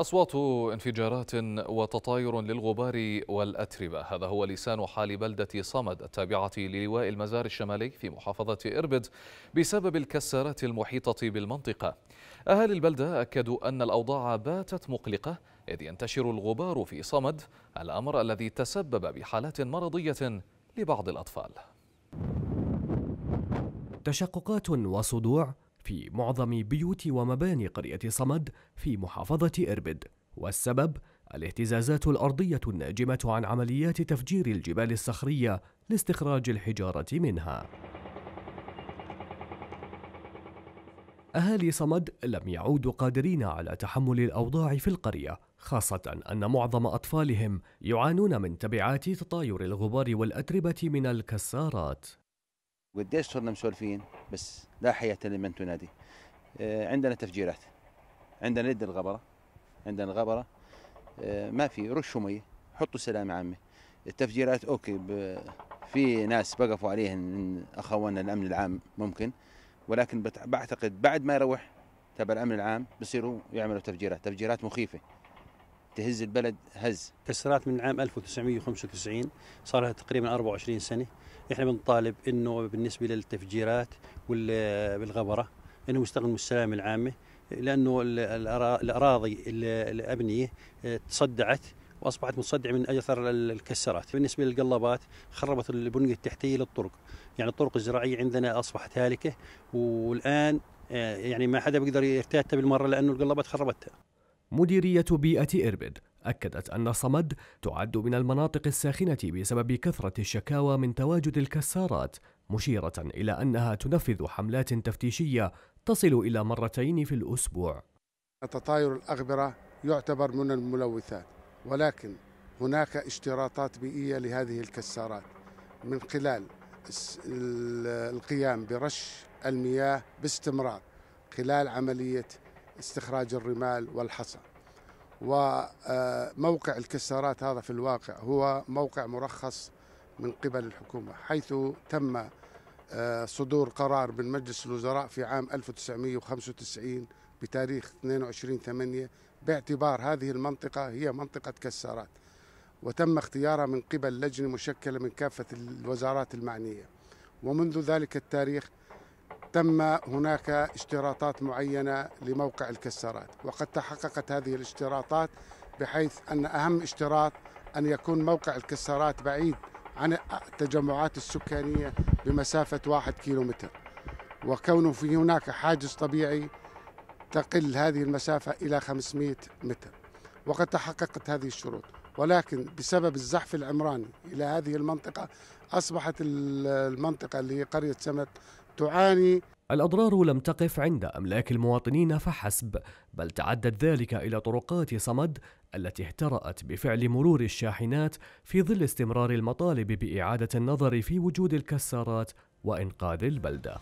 أصوات انفجارات وتطاير للغبار والأتربة هذا هو لسان حال بلدة صمد التابعة للواء المزار الشمالي في محافظة إربد بسبب الكسارات المحيطة بالمنطقة أهالي البلدة أكدوا أن الأوضاع باتت مقلقة إذ ينتشر الغبار في صمد الأمر الذي تسبب بحالات مرضية لبعض الأطفال تشققات وصدوع في معظم بيوت ومباني قرية صمد في محافظة إربد والسبب الاهتزازات الأرضية الناجمة عن عمليات تفجير الجبال الصخرية لاستخراج الحجارة منها أهالي صمد لم يعودوا قادرين على تحمل الأوضاع في القرية خاصة أن معظم أطفالهم يعانون من تبعات تطاير الغبار والأتربة من الكسارات قديش صرنا مسولفين بس لا حياة لمن تنادي آه، عندنا تفجيرات عندنا لد الغبرة عندنا الغبرة آه، ما في رشوا مية حطوا سلامة عامة التفجيرات أوكي في ناس وقفوا عليها من أخواننا الأمن العام ممكن ولكن بعتقد بعد ما يروح تبع الأمن العام بصيروا يعملوا تفجيرات تفجيرات مخيفة تهز البلد هز تسرات من عام 1995 صار لها تقريبا 24 سنه احنا بنطالب انه بالنسبه للتفجيرات بالغبره انهم يستخدموا السلام العامه لانه الاراضي الابنيه آه، تصدعت واصبحت متصدعه من اثر الكسرات، بالنسبه للقلابات خربت البنيه التحتيه للطرق، يعني الطرق الزراعيه عندنا اصبحت هالكه والان آه، يعني ما حدا بيقدر يرتاتها بالمره لانه القلابات خربتها. مديرية بيئة إربد أكدت أن صمد تعد من المناطق الساخنة بسبب كثرة الشكاوى من تواجد الكسارات مشيرة إلى أنها تنفذ حملات تفتيشية تصل إلى مرتين في الأسبوع تطاير الأغبرة يعتبر من الملوثات ولكن هناك اشتراطات بيئية لهذه الكسارات من خلال القيام برش المياه باستمرار خلال عملية استخراج الرمال والحصى وموقع الكسارات هذا في الواقع هو موقع مرخص من قبل الحكومة حيث تم آه، صدور قرار من مجلس الوزراء في عام 1995 بتاريخ 22 8 باعتبار هذه المنطقة هي منطقة كسارات وتم اختيارها من قبل لجنة مشكلة من كافة الوزارات المعنية ومنذ ذلك التاريخ تم هناك اشتراطات معينه لموقع الكسارات وقد تحققت هذه الاشتراطات بحيث ان اهم اشتراط ان يكون موقع الكسارات بعيد عن التجمعات السكانيه بمسافه واحد كيلومتر وكونه في هناك حاجز طبيعي تقل هذه المسافه الى 500 متر وقد تحققت هذه الشروط ولكن بسبب الزحف العمراني الى هذه المنطقه اصبحت المنطقه اللي هي قريه سمت تعاني الأضرار لم تقف عند أملاك المواطنين فحسب بل تعدت ذلك إلى طرقات صمد التي اهترأت بفعل مرور الشاحنات في ظل استمرار المطالب بإعادة النظر في وجود الكسارات وإنقاذ البلدة